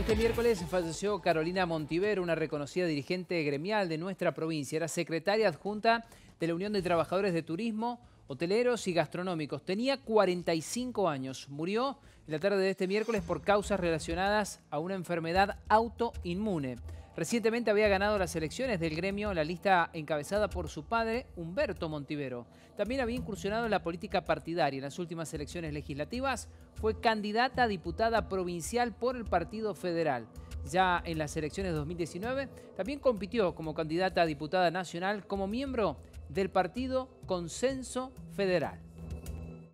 Este miércoles falleció Carolina Montivero, una reconocida dirigente gremial de nuestra provincia. Era secretaria adjunta de la Unión de Trabajadores de Turismo, Hoteleros y Gastronómicos. Tenía 45 años. Murió en la tarde de este miércoles por causas relacionadas a una enfermedad autoinmune. Recientemente había ganado las elecciones del gremio, la lista encabezada por su padre, Humberto Montivero. También había incursionado en la política partidaria. En las últimas elecciones legislativas fue candidata a diputada provincial por el Partido Federal. Ya en las elecciones de 2019 también compitió como candidata a diputada nacional como miembro del partido Consenso Federal.